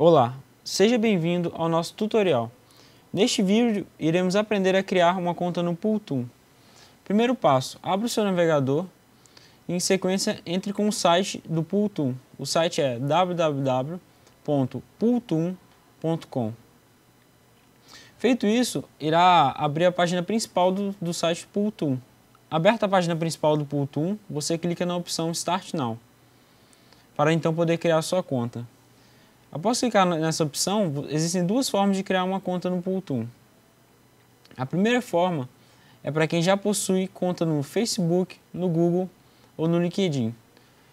Olá, seja bem-vindo ao nosso tutorial. Neste vídeo, iremos aprender a criar uma conta no Pultoon. Primeiro passo, abra o seu navegador e em sequência entre com o site do Pultoon. O site é www.pultum.com. Feito isso, irá abrir a página principal do, do site Pultoon. Aberta a página principal do Pultoon, você clica na opção Start Now, para então poder criar sua conta. Após clicar nessa opção, existem duas formas de criar uma conta no Pultum. A primeira forma é para quem já possui conta no Facebook, no Google ou no LinkedIn.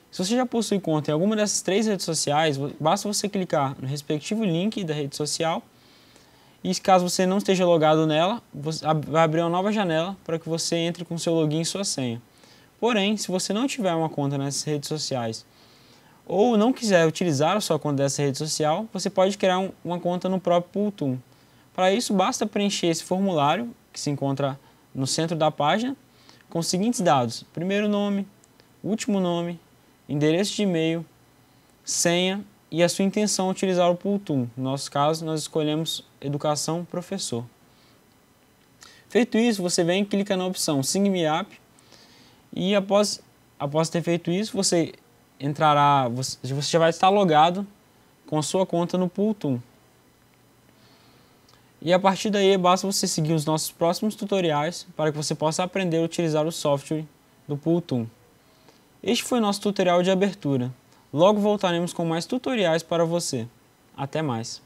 Se você já possui conta em alguma dessas três redes sociais, basta você clicar no respectivo link da rede social e caso você não esteja logado nela, vai abrir uma nova janela para que você entre com seu login e sua senha. Porém, se você não tiver uma conta nessas redes sociais ou não quiser utilizar a sua conta é dessa rede social, você pode criar um, uma conta no próprio Pultum. Para isso, basta preencher esse formulário que se encontra no centro da página com os seguintes dados: primeiro nome, último nome, endereço de e-mail, senha e a sua intenção utilizar o Pultum. No nosso caso, nós escolhemos Educação Professor. Feito isso, você vem e clica na opção Sign Me Up e após, após ter feito isso, você entrará, você já vai estar logado com a sua conta no Pooltoon. E a partir daí, basta você seguir os nossos próximos tutoriais para que você possa aprender a utilizar o software do Pooltoon. Este foi nosso tutorial de abertura. Logo voltaremos com mais tutoriais para você. Até mais!